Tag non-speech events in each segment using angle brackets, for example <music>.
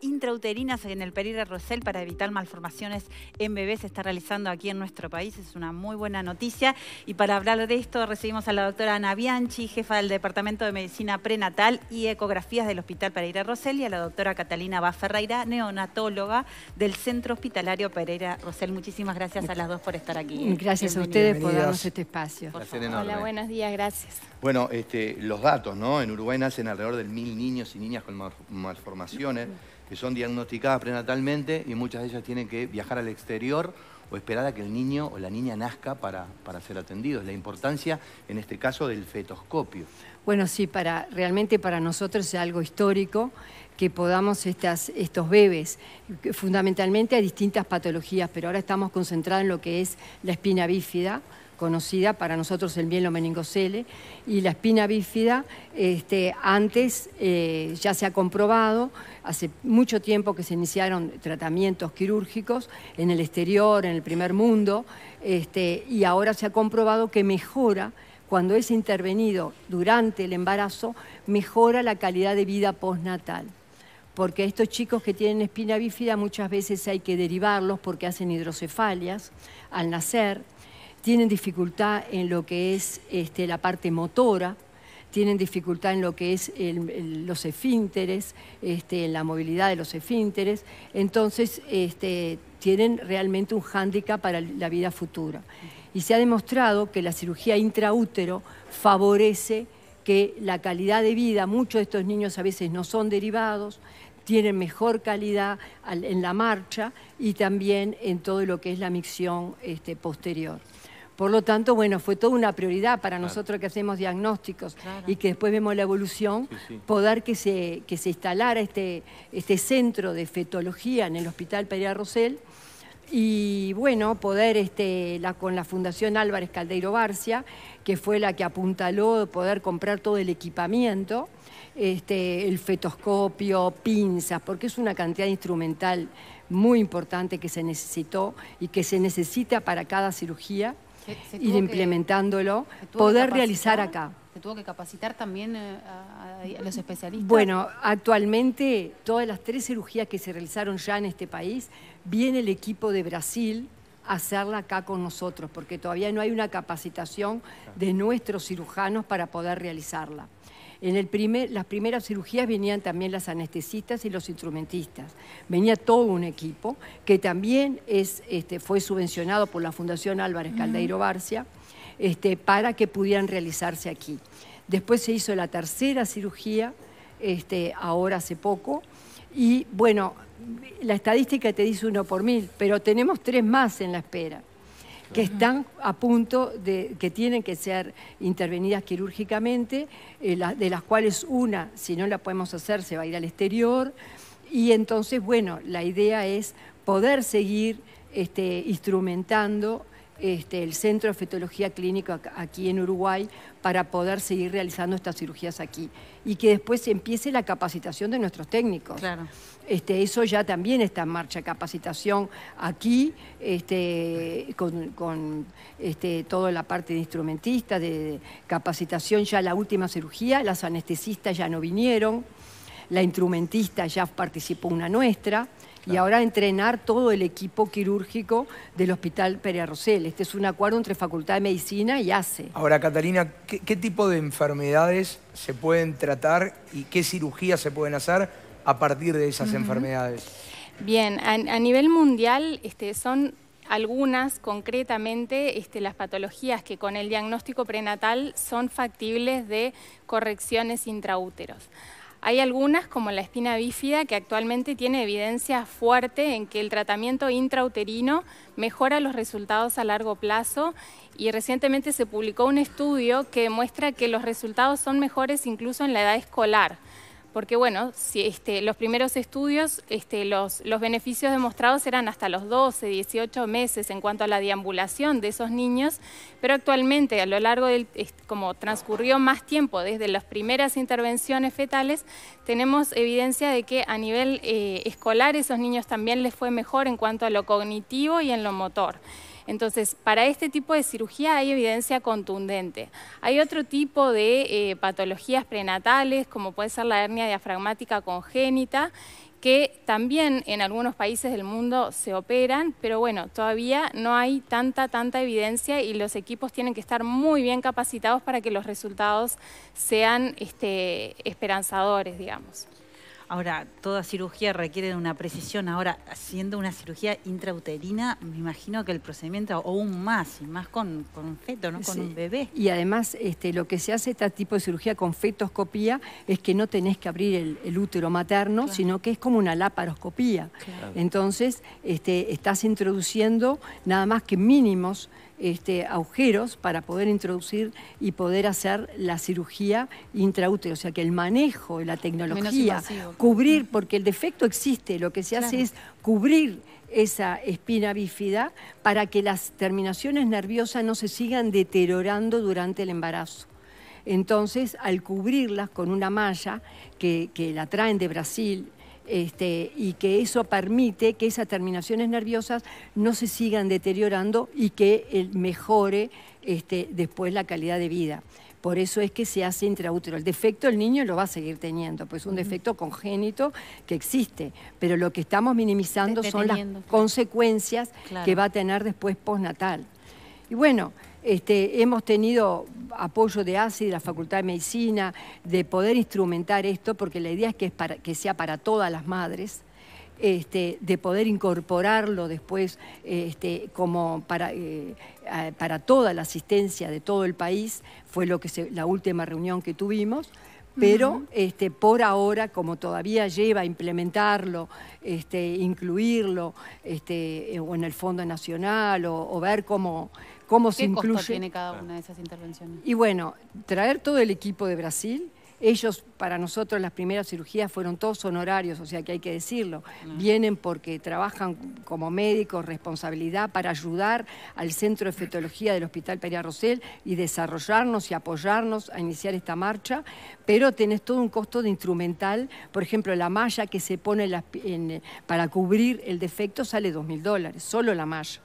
intrauterinas en el Pereira Rosell para evitar malformaciones en bebés se está realizando aquí en nuestro país. Es una muy buena noticia. Y para hablar de esto recibimos a la doctora Ana Bianchi, jefa del Departamento de Medicina Prenatal y Ecografías del Hospital Pereira Rosell y a la doctora Catalina Baferreira, neonatóloga del Centro Hospitalario Pereira Rosel. Muchísimas gracias a las dos por estar aquí. Gracias a ustedes por darnos este espacio. Hola, buenos días, gracias. Bueno, este, los datos, ¿no? En Uruguay nacen alrededor de mil niños y niñas con malformaciones que son diagnosticadas prenatalmente y muchas de ellas tienen que viajar al exterior o esperar a que el niño o la niña nazca para, para ser atendidos. La importancia, en este caso, del fetoscopio. Bueno, sí, realmente para nosotros es algo histórico que podamos estos bebés, fundamentalmente a distintas patologías, pero ahora estamos concentrados en lo que es la espina bífida, conocida para nosotros el meningocele y la espina bífida este, antes eh, ya se ha comprobado, hace mucho tiempo que se iniciaron tratamientos quirúrgicos en el exterior, en el primer mundo, este, y ahora se ha comprobado que mejora cuando es intervenido durante el embarazo, mejora la calidad de vida postnatal porque estos chicos que tienen espina bífida muchas veces hay que derivarlos porque hacen hidrocefalias al nacer, tienen dificultad en lo que es este, la parte motora, tienen dificultad en lo que es los esfínteres, este, en la movilidad de los esfínteres, entonces este, tienen realmente un hándicap para la vida futura. Y se ha demostrado que la cirugía intraútero favorece que la calidad de vida, muchos de estos niños a veces no son derivados, tienen mejor calidad en la marcha y también en todo lo que es la micción posterior. Por lo tanto, bueno, fue toda una prioridad para nosotros que hacemos diagnósticos y que después vemos la evolución, poder que se, se instalara este, este centro de fetología en el Hospital Pereira Rosell y bueno, poder este, con la Fundación Álvarez Caldeiro Barcia, que fue la que apuntaló poder comprar todo el equipamiento, este, el fetoscopio, pinzas, porque es una cantidad instrumental muy importante que se necesitó y que se necesita para cada cirugía ir implementándolo, poder realizar acá. ¿Se tuvo que capacitar también eh, a, los especialistas? Bueno, actualmente todas las tres cirugías que se realizaron ya en este país, viene el equipo de Brasil a hacerla acá con nosotros, porque todavía no hay una capacitación de nuestros cirujanos para poder realizarla. En las primeras cirugías venían también las anestesistas y los instrumentistas. Venía todo un equipo que también es, este, fue subvencionado por la Fundación Álvarez Caldeiro Barcia este, para que pudieran realizarse aquí. Después se hizo la tercera cirugía, este, ahora hace poco, y bueno, la estadística te dice uno por mil, pero tenemos tres más en la espera que están a punto de, que tienen que ser intervenidas quirúrgicamente, eh, de las cuales una, si no la podemos hacer, se va a ir al exterior. Y entonces, bueno, la idea es poder seguir este, instrumentando este, el Centro de Fetología Clínica aquí en Uruguay para poder seguir realizando estas cirugías aquí. Y que después empiece la capacitación de nuestros técnicos. Este, eso ya también está en marcha, capacitación aquí, este, con, toda la parte de instrumentista, de capacitación, ya la última cirugía, las anestesistas ya no vinieron, la instrumentista ya participó una nuestra. Y ahora entrenar todo el equipo quirúrgico del Hospital Perea Rosel. Este es un acuerdo entre Facultad de Medicina y ACE. Ahora, Catalina, ¿qué, tipo de enfermedades se pueden tratar y qué cirugías se pueden hacer a partir de esas enfermedades? Bien, a, nivel mundial este, son algunas concretamente este, las patologías que con el diagnóstico prenatal son factibles de correcciones intraúteros. Hay algunas, como la espina bífida, que actualmente tiene evidencia fuerte en que el tratamiento intrauterino mejora los resultados a largo plazo y recientemente se publicó un estudio que muestra que los resultados son mejores incluso en la edad escolar porque bueno, si, este, los primeros estudios, este, los, beneficios demostrados eran hasta los 12, 18 meses en cuanto a la deambulación de esos niños, pero actualmente a lo largo del, como transcurrió más tiempo desde las primeras intervenciones fetales, tenemos evidencia de que a nivel eh, escolar esos niños también les fue mejor en cuanto a lo cognitivo y en lo motor. Entonces, para este tipo de cirugía hay evidencia contundente. Hay otro tipo de eh, patologías prenatales, como puede ser la hernia diafragmática congénita, que también en algunos países del mundo se operan, pero bueno, todavía no hay tanta, tanta evidencia y los equipos tienen que estar muy bien capacitados para que los resultados sean este, esperanzadores, digamos. Ahora, toda cirugía requiere de una precisión. Ahora, haciendo una cirugía intrauterina, me imagino que el procedimiento, o aún más, y más con, un feto, no con un bebé. Y además, este, lo que se hace este tipo de cirugía con fetoscopía es que no tenés que abrir el, útero materno, sino que es como una laparoscopía. Entonces, este, estás introduciendo nada más que mínimos este, agujeros para poder introducir y poder hacer la cirugía intraútero. O sea que el manejo, la tecnología, cubrir, porque el defecto existe, lo que se hace es cubrir esa espina bífida para que las terminaciones nerviosas no se sigan deteriorando durante el embarazo. Entonces, al cubrirlas con una malla que la traen de Brasil este, y que eso permite que esas terminaciones nerviosas no se sigan deteriorando y que eh, mejore este, después la calidad de vida. Por eso es que se hace intraútero. El defecto el niño lo va a seguir teniendo, pues un defecto congénito que existe. Pero lo que estamos minimizando son las consecuencias que va a tener después postnatal. Y bueno, este, hemos tenido apoyo de ASI, de la Facultad de Medicina, de poder instrumentar esto, porque la idea es que, sea para todas las madres, este, de poder incorporarlo después este, como para, eh, para toda la asistencia de todo el país, fue lo que la última reunión que tuvimos pero por ahora, como todavía lleva a implementarlo, incluirlo en el Fondo Nacional o ver cómo cómo se incluye. Costo tiene cada ah. una de esas intervenciones? Y bueno, traer todo el equipo de Brasil. Ellos, para nosotros, las primeras cirugías fueron todos honorarios, o sea que hay que decirlo. Ah. Vienen porque trabajan como médicos, responsabilidad para ayudar al Centro de Fetología del Hospital peria Rosel y desarrollarnos y apoyarnos a iniciar esta marcha. Pero tenés todo un costo de instrumental. Por ejemplo, la malla que se pone eh, para cubrir el defecto sale 2.000 dólares, solo la malla.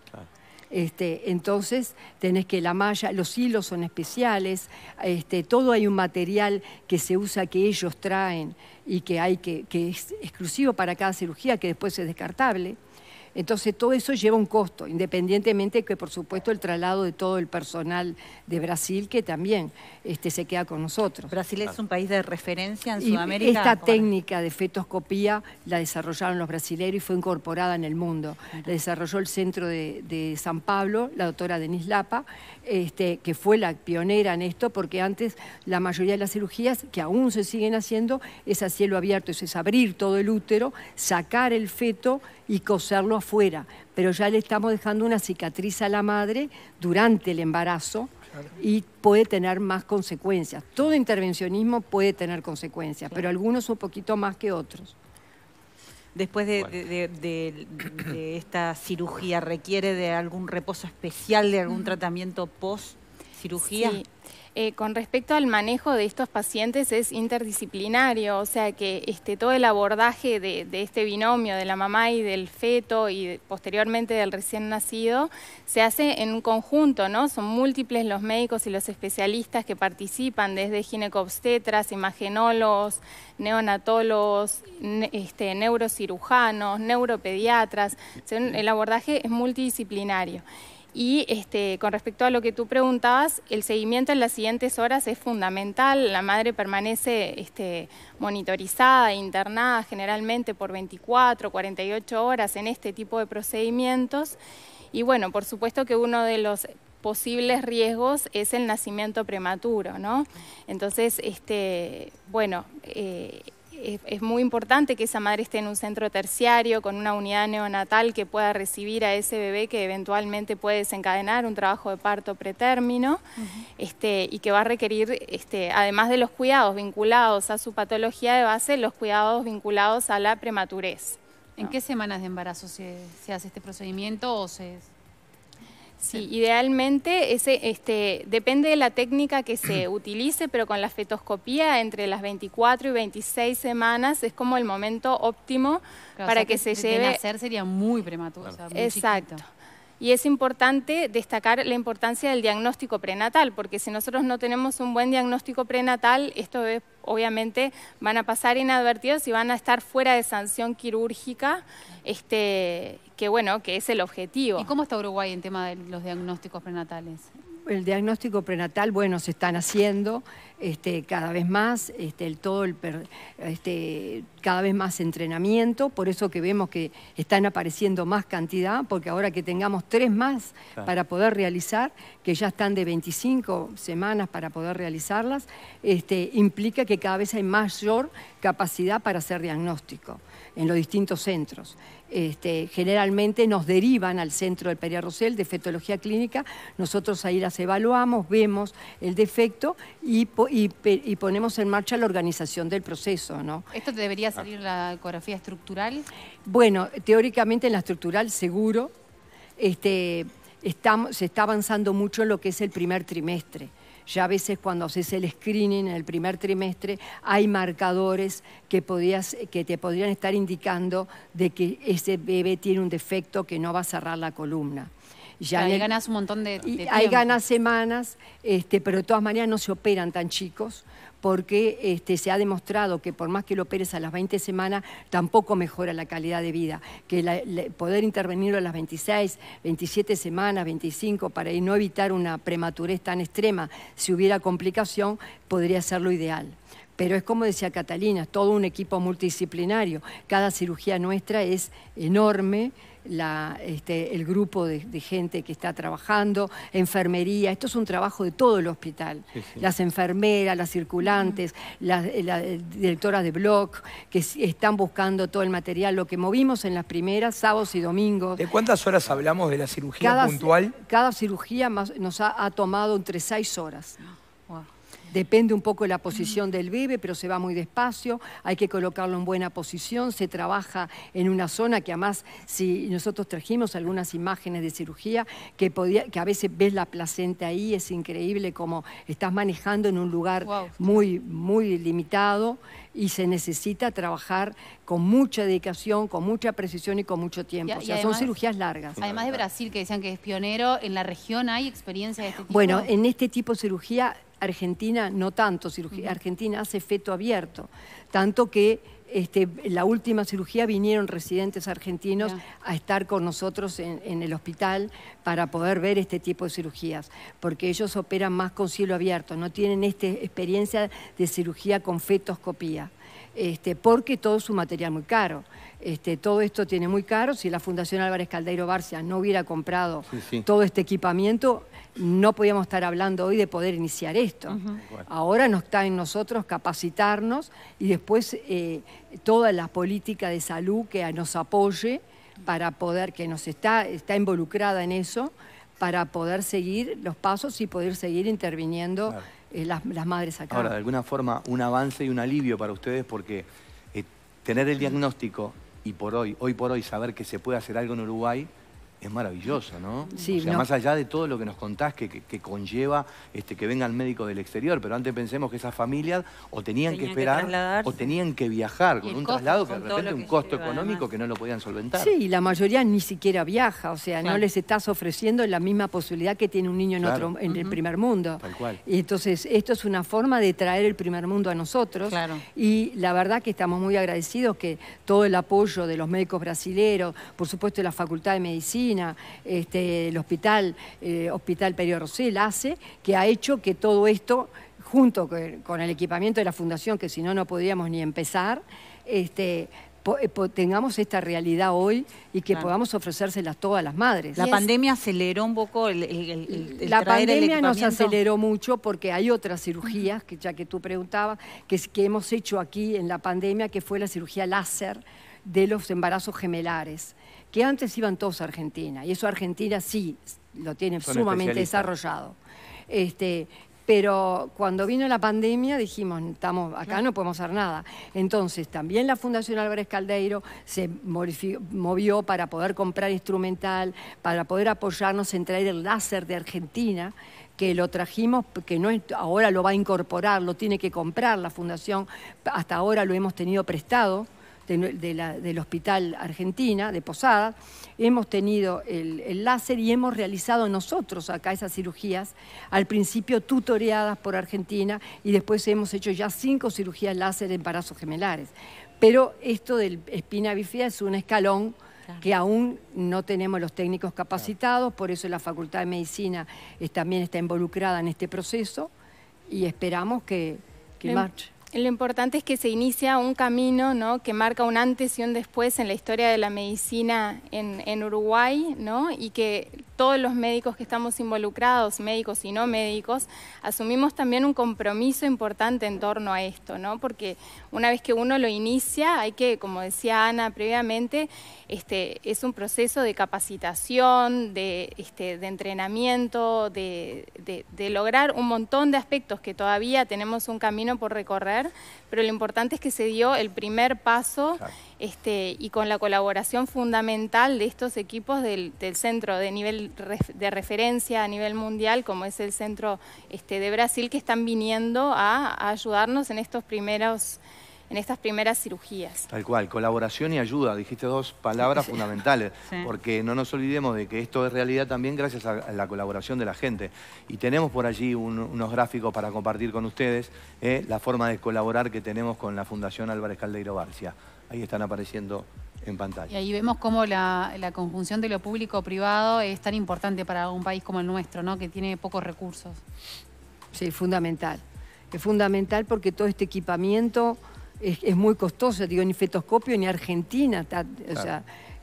Este, entonces tenés que la malla, los hilos son especiales, este, todo hay un material que se usa que ellos traen y que hay que, que es exclusivo para cada cirugía, que después es descartable. Entonces todo eso lleva un costo, independientemente que por supuesto el traslado de todo el personal de Brasil que también este, se queda con nosotros. Brasil es un país de referencia en Sudamérica. Esta técnica de fetoscopía la desarrollaron los brasileños y fue incorporada en el mundo. La desarrolló el centro de, San Pablo, la doctora Denise Lapa, este, que fue la pionera en esto, porque antes la mayoría de las cirugías que aún se siguen haciendo es a cielo abierto, eso es abrir todo el útero, sacar el feto y coserlo afuera, pero ya le estamos dejando una cicatriz a la madre durante el embarazo y puede tener más consecuencias. Todo intervencionismo puede tener consecuencias, pero algunos un poquito más que otros. Después de, de esta cirugía, ¿requiere de algún reposo especial, de algún mm. tratamiento post? Sí. Eh, con respecto al manejo de estos pacientes es interdisciplinario, o sea que este, todo el abordaje de, este binomio de la mamá y del feto y posteriormente del recién nacido se hace en un conjunto, ¿no? Son múltiples los médicos y los especialistas que participan, desde ginecobstetras, imagenólogos, neonatólogos, este, neurocirujanos, neuropediatras. el abordaje es multidisciplinario. Y este, con respecto a lo que tú preguntabas, el seguimiento en las siguientes horas es fundamental. La madre permanece este, monitorizada, internada generalmente por 24, 48 horas en este tipo de procedimientos. Y bueno, por supuesto que uno de los posibles riesgos es el nacimiento prematuro, ¿no? Entonces, este, bueno, eh, es, muy importante que esa madre esté en un centro terciario, con una unidad neonatal que pueda recibir a ese bebé que eventualmente puede desencadenar un trabajo de parto pretérmino este, y que va a requerir, este, además de los cuidados vinculados a su patología de base, los cuidados vinculados a la prematurez. ¿En ah. qué semanas de embarazo se, se hace este procedimiento o se, Sí, idealmente ese, este, depende de la técnica que se <clears throat> utilice, pero con la fetoscopía entre las 24 y 26 semanas es como el momento óptimo para que, se lleve. De nacer sería muy prematuro. Exacto. Y es importante destacar la importancia del diagnóstico prenatal, porque si nosotros no tenemos un buen diagnóstico prenatal, esto obviamente van a pasar inadvertidos y van a estar fuera de sanción quirúrgica, este, que bueno, que es el objetivo. ¿Y cómo está Uruguay en tema de los diagnósticos prenatales? el diagnóstico prenatal, bueno, se están haciendo este, cada vez más, este, todo el, este, cada vez más entrenamiento, por eso que vemos que están apareciendo más cantidad, porque ahora que tengamos tres más para poder realizar, que ya están de 25 semanas para poder realizarlas, implica que cada vez hay mayor capacidad para hacer diagnóstico en los distintos centros. Este, generalmente nos derivan al centro del Periarrosel de fetología clínica, nosotros ahí las evaluamos, vemos el defecto y, ponemos en marcha la organización del proceso. ¿no? ¿Esto debería salir la ecografía estructural? Bueno, teóricamente en la estructural seguro, este, se está avanzando mucho en lo que es el primer trimestre. Ya a veces cuando haces el screening en el primer trimestre hay marcadores que, podías, que te podrían estar indicando de que ese bebé tiene un defecto que no va a cerrar la columna. Ya ahí ganas un montón de, Hay ganas semanas, este, pero de todas maneras no se operan tan chicos porque este, se ha demostrado que por más que lo operes a las 20 semanas, tampoco mejora la calidad de vida, que poder intervenirlo a las 26, 27 semanas, 25, para no evitar una prematurez tan extrema, si hubiera complicación, podría ser lo ideal pero es como decía Catalina, todo un equipo multidisciplinario. Cada cirugía nuestra es enorme, este, el grupo de, gente que está trabajando, enfermería, esto es un trabajo de todo el hospital. Las enfermeras, las circulantes, las, eh, directoras de blog, que están buscando todo el material, lo que movimos en las primeras, sábados y domingos. ¿De cuántas horas hablamos de la cirugía puntual? Cada cirugía nos ha tomado entre seis horas. Depende un poco de la posición del bebé, pero se va muy despacio, hay que colocarlo en buena posición, se trabaja en una zona que además, si nosotros trajimos algunas imágenes de cirugía, que, podía, que a veces ves la placenta ahí, es increíble como estás manejando en un lugar muy, muy limitado y se necesita trabajar con mucha dedicación, con mucha precisión y con mucho tiempo. o sea, son cirugías largas. Además de Brasil, que decían que es pionero, ¿en la región hay experiencia de este tipo? Bueno, en este tipo de cirugía Argentina no tanto, cirugía, Argentina hace feto abierto, tanto que este, la última cirugía vinieron residentes argentinos a estar con nosotros en, en, el hospital para poder ver este tipo de cirugías, porque ellos operan más con cielo abierto, no tienen esta experiencia de cirugía con fetoscopía. Este, porque todo es un material muy caro. Este, todo esto tiene muy caro. Si la Fundación Álvarez Caldeiro Barcia no hubiera comprado todo este equipamiento, no podíamos estar hablando hoy de poder iniciar esto. Ahora nos está en nosotros capacitarnos y después eh, toda la política de salud que nos apoye para poder, que nos está, está involucrada en eso, para poder seguir los pasos y poder seguir interviniendo. Eh, las, madres acá. Ahora, de alguna forma, un avance y un alivio para ustedes porque eh, tener el diagnóstico y por hoy, hoy por hoy, saber que se puede hacer algo en Uruguay es maravillosa, ¿no? Sí, o sea, más allá de todo lo que nos contás que, que, conlleva este, que el médico del exterior, pero antes pensemos que esas familias o tenían, que esperar o tenían que viajar con un traslado que de repente un costo económico que no lo podían solventar. Sí, y la mayoría ni siquiera viaja, o sea, no les estás ofreciendo la misma posibilidad que tiene un niño en, otro, en el primer mundo. Tal cual. Y entonces, esto es una forma de traer el primer mundo a nosotros. Claro. Y la verdad que estamos muy agradecidos que todo el apoyo de los médicos brasileros, por supuesto de la Facultad de Medicina, este, el hospital, eh, Hospital Perio Rosel hace, que ha hecho que todo esto, junto con el equipamiento de la Fundación, que si no, no podríamos ni empezar, este, eh, tengamos esta realidad hoy y que podamos ofrecérselas todas las madres. ¿La pandemia aceleró un poco el, el, el, el La pandemia nos aceleró mucho porque hay otras cirugías, que ya que tú preguntabas, que, que hemos hecho aquí en la pandemia, que fue la cirugía láser, de los embarazos gemelares, que antes iban todos a Argentina, y eso Argentina sí lo tiene sumamente desarrollado. Este, pero cuando vino la pandemia dijimos, estamos acá no podemos hacer nada. Entonces también la Fundación Álvarez Caldeiro se movió para poder comprar instrumental, para poder apoyarnos en traer el láser de Argentina, que lo trajimos, que no ahora lo va a incorporar, lo tiene que comprar la Fundación, hasta ahora lo hemos tenido prestado del Hospital Argentina, de Posada, hemos tenido el, láser y hemos realizado nosotros acá esas cirugías, al principio tutoreadas por Argentina y después hemos hecho ya cinco cirugías láser en embarazos gemelares. Pero esto del espina bifida es un escalón que aún no tenemos los técnicos capacitados, por eso la Facultad de Medicina también está involucrada en este proceso y esperamos que, que em, marche. Lo importante es que se inicia un camino ¿no? que marca un antes y un después en la historia de la medicina en, Uruguay ¿no? y que todos los médicos que estamos involucrados, médicos y no médicos, asumimos también un compromiso importante en torno a esto, ¿no? Porque una vez que uno lo inicia, hay que, como decía Ana previamente, este, es un proceso de capacitación, de, este, de entrenamiento, de, lograr un montón de aspectos que todavía tenemos un camino por recorrer, pero lo importante es que se dio el primer paso. Este, y con la colaboración fundamental de estos equipos del, centro de nivel de referencia a nivel mundial, como es el centro este, de Brasil, que están viniendo a, ayudarnos en estos primeros en estas primeras cirugías. Tal cual, colaboración y ayuda, dijiste dos palabras fundamentales, <laughs> porque no nos olvidemos de que esto es realidad también gracias a la colaboración de la gente. Y tenemos por allí unos gráficos para compartir con ustedes eh, la forma de colaborar que tenemos con la Fundación Álvarez Caldeiro García ahí están apareciendo en pantalla. Y ahí vemos cómo la, conjunción de lo público-privado es tan importante para un país como el nuestro, ¿no? que tiene pocos recursos. Sí, fundamental. Es fundamental porque todo este equipamiento es, muy costoso. Digo, ni fetoscopio ni Argentina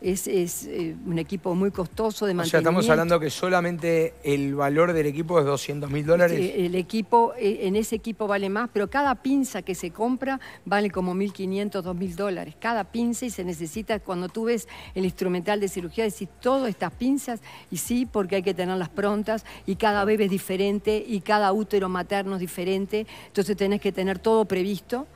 es, eh, un equipo muy costoso de mantenimiento. O sea, estamos hablando que solamente el valor del equipo es 200 mil dólares. El, el equipo, eh, en ese equipo vale más, pero cada pinza que se compra vale como 1.500, 2.000 dólares. Cada pinza y se necesita, cuando tú ves el instrumental de cirugía, decís todas estas pinzas, y sí, porque hay que tenerlas prontas, y cada bebé es diferente, y cada útero materno es diferente, entonces tenés que tener todo previsto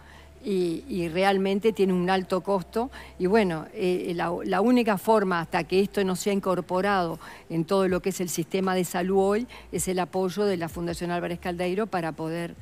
y, realmente tiene un alto costo. Y bueno, eh, eh, la, la, única forma hasta que esto no sea incorporado en todo lo que es el sistema de salud hoy es el apoyo de la Fundación Álvarez Caldeiro para poder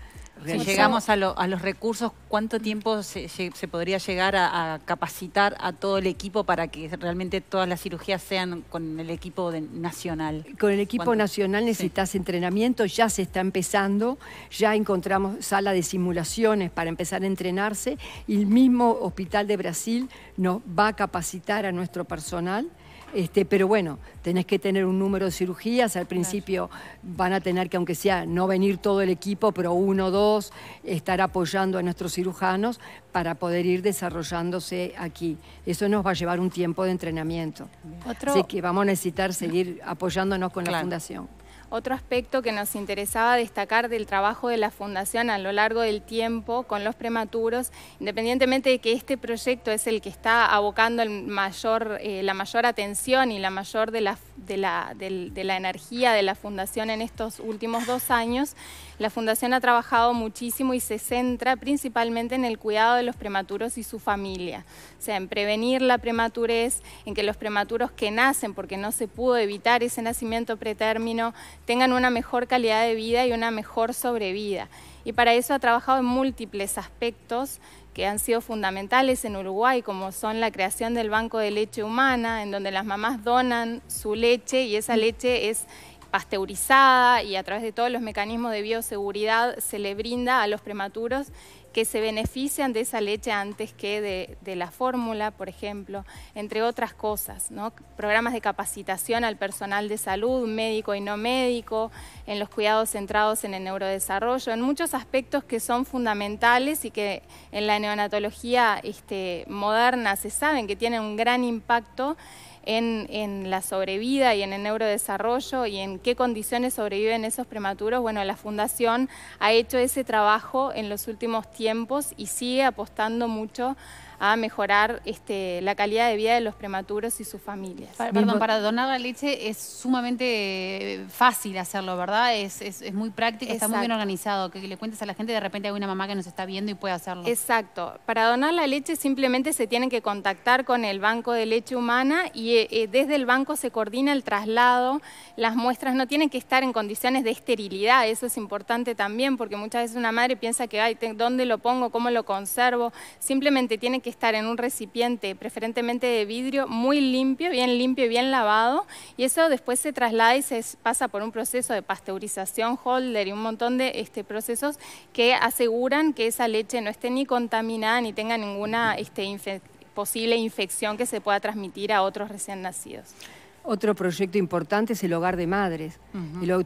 si llegamos a, los recursos, ¿cuánto tiempo se, podría llegar a, capacitar a todo el equipo para que realmente todas las cirugías sean con el equipo nacional? Con el equipo nacional necesitas entrenamiento, ya se está empezando, ya encontramos sala de simulaciones para empezar a entrenarse y el mismo Hospital de Brasil nos va a capacitar a nuestro personal este, pero bueno, tenés que tener un número de cirugías. Al principio van a tener que, aunque sea no venir todo el equipo, pero uno o dos, estar apoyando a nuestros cirujanos para poder ir desarrollándose aquí. Eso nos va a llevar un tiempo de entrenamiento. Así que vamos a necesitar seguir apoyándonos con la fundación. Otro aspecto que nos interesaba destacar del trabajo de la Fundación a lo largo del tiempo con los prematuros, independientemente de que este proyecto es el que está abocando eh, la mayor atención y la mayor de la energía de la Fundación en estos últimos dos años, la Fundación ha trabajado muchísimo y se centra principalmente en el cuidado de los prematuros y su familia, o sea, en prevenir la prematurez, en que los prematuros que nacen, porque no se pudo evitar ese nacimiento pretérmino, tengan una mejor calidad de vida y una mejor sobrevida. Y para eso ha trabajado en múltiples aspectos que han sido fundamentales en Uruguay, como son la creación del Banco de Leche Humana, en donde las mamás donan su leche y esa leche es pasteurizada y a través de todos los mecanismos de bioseguridad se le brinda a los prematuros que se benefician de esa leche antes que de, la fórmula, por ejemplo, entre otras cosas, ¿no? programas de capacitación al personal de salud, médico y no médico, en los cuidados centrados en el neurodesarrollo, en muchos aspectos que son fundamentales y que en la neonatología este, moderna se saben que tienen un gran impacto en, la sobrevida y en el neurodesarrollo y en qué condiciones sobreviven esos prematuros, bueno, la Fundación ha hecho ese trabajo en los últimos tiempos y sigue apostando mucho a mejorar este, la calidad de vida de los prematuros y sus familias. perdón, para donar la leche es sumamente eh, fácil hacerlo, ¿verdad? Es, muy práctico, está muy bien organizado. Que le cuentes a la gente, de repente hay una mamá que nos está viendo y puede hacerlo. Exacto. Para donar la leche simplemente se tienen que contactar con el Banco de Leche Humana y eh, eh, desde el banco se coordina el traslado. Las muestras no tienen que estar en condiciones de esterilidad, eso es importante también, porque muchas veces una madre piensa que, ay, ¿dónde lo pongo? ¿Cómo lo conservo? Simplemente tiene que estar en un recipiente, preferentemente de vidrio, muy limpio, bien limpio y bien lavado, y eso después se traslada y se pasa por un proceso de pasteurización, holder y un montón de este, procesos que aseguran que esa leche no esté ni contaminada ni tenga ninguna este, posible infección que se pueda transmitir a otros recién nacidos. Otro proyecto importante es el hogar de madres.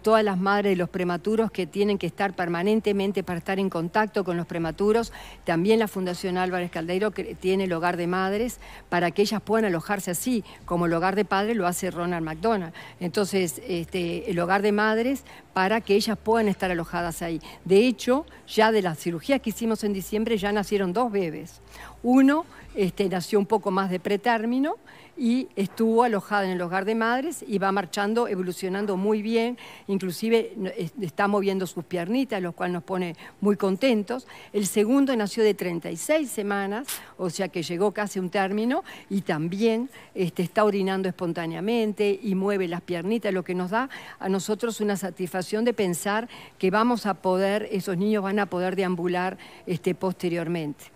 todas las madres de los prematuros que tienen que estar permanentemente para estar en contacto con los prematuros. También la Fundación Álvarez Caldeiro tiene el hogar de madres para que ellas puedan alojarse así, como el hogar de padres lo hace Ronald McDonald. Entonces, este, el hogar de madres para que ellas puedan estar alojadas ahí. De hecho, ya de las cirugías que hicimos en diciembre ya nacieron dos bebés. Uno este, nació un poco más de pretérmino y estuvo alojada en el hogar de madres y va marchando, evolucionando muy bien, inclusive está moviendo sus piernitas, lo cual nos pone muy contentos. El segundo nació de 36 semanas, o sea que llegó casi a un término y también este, está orinando espontáneamente y mueve las piernitas, lo que nos da a nosotros una satisfacción de pensar que vamos a poder, esos niños van a poder deambular este, posteriormente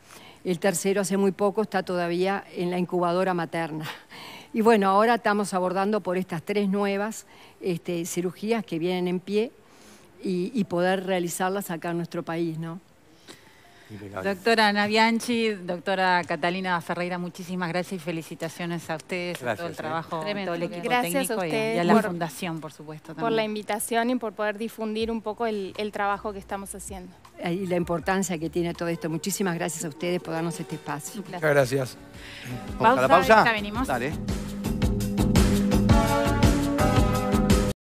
el tercero hace muy poco está todavía en la incubadora materna. Y bueno, ahora estamos abordando por estas tres nuevas este, cirugías que vienen en pie y, y poder realizarlas acá en nuestro país, ¿no? Doctora Ana Bianchi, doctora Catalina Ferreira, muchísimas gracias y felicitaciones a ustedes por todo el ¿eh? trabajo, todo el equipo técnico y, a la Fundación, por supuesto. Por la invitación y por poder difundir un poco el, trabajo que estamos haciendo. Y la importancia que tiene todo esto. Muchísimas gracias a ustedes por darnos este espacio. Muchas gracias. Pausa, venimos. Dale.